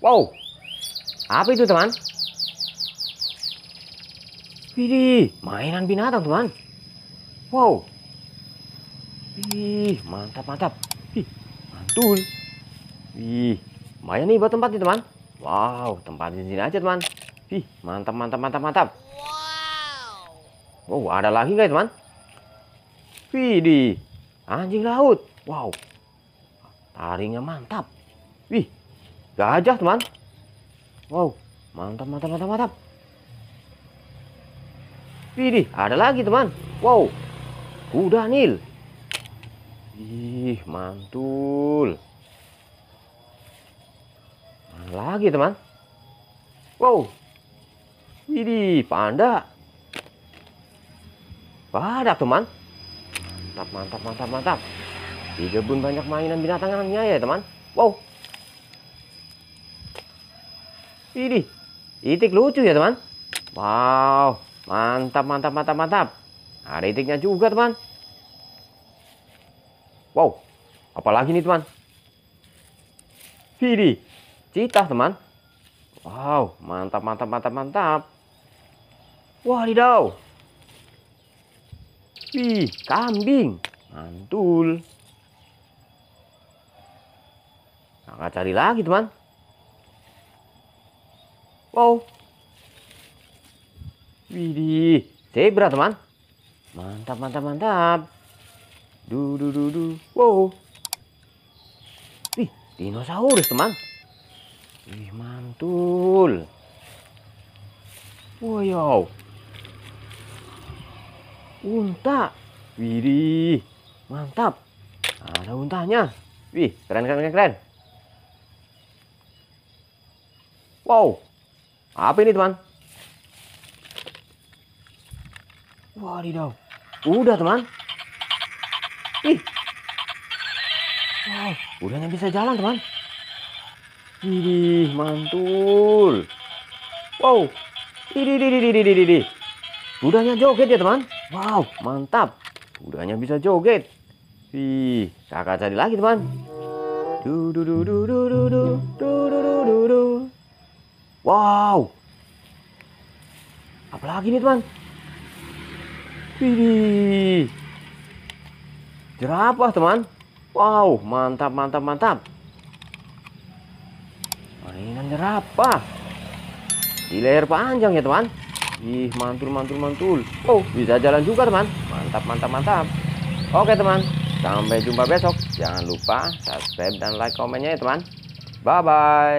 Wow, apa itu teman? Widih, mainan binatang teman. Wow. Ih, mantap mantap. Ih, mantul. Ih, main nih buat tempat nih teman. Wow, tempat di sini aja teman. Ih, mantap mantap mantap mantap. Wow. Wow, ada lagi nggak ya, teman? Widih, anjing laut. Wow, taringnya mantap. Wih, Gajah teman. Wow, mantap mantap mantap mantap. pilih ada lagi teman. Wow, kuda nil. Ih, mantul. Mana lagi teman? Wow, ini panda. Badak teman. Mantap mantap mantap mantap. Di kebun banyak mainan binatangannya ya teman. Wow, ini, itik lucu ya teman. Wow, mantap, mantap, mantap, mantap. Ada itiknya juga teman. Wow, apalagi nih teman. Ini, citah teman. Wow, mantap, mantap, mantap, mantap. Wah Wadidaw. Wih, kambing. Mantul. Nah, nggak cari lagi teman. Wow. Widih, zebra teman. Mantap, mantap, mantap. Du, du, du, du. Wow. ih dinosaurus teman. ih mantul. Wow. Unta. Widih, mantap. Ada untanya. Wih, keren, keren, keren. Wow. Apa ini teman? Wadidaw. Udah teman. Ih. Wow, udahnya bisa jalan teman. Idih, mantul. Wow. Idih, Udahnya joget ya teman. Wow, mantap. Udahnya bisa joget. Wih, kakak cari lagi teman. Du du du du du du du du du du du. Wow. Apalagi nih teman? Widih. Jerapah teman. Wow, mantap, mantap, mantap. Mainan jerapah. Di leher panjang ya teman. Ih, mantul, mantul, mantul. Oh, bisa jalan juga teman. Mantap, mantap, mantap. Oke teman, sampai jumpa besok. Jangan lupa subscribe dan like komennya ya teman. Bye-bye.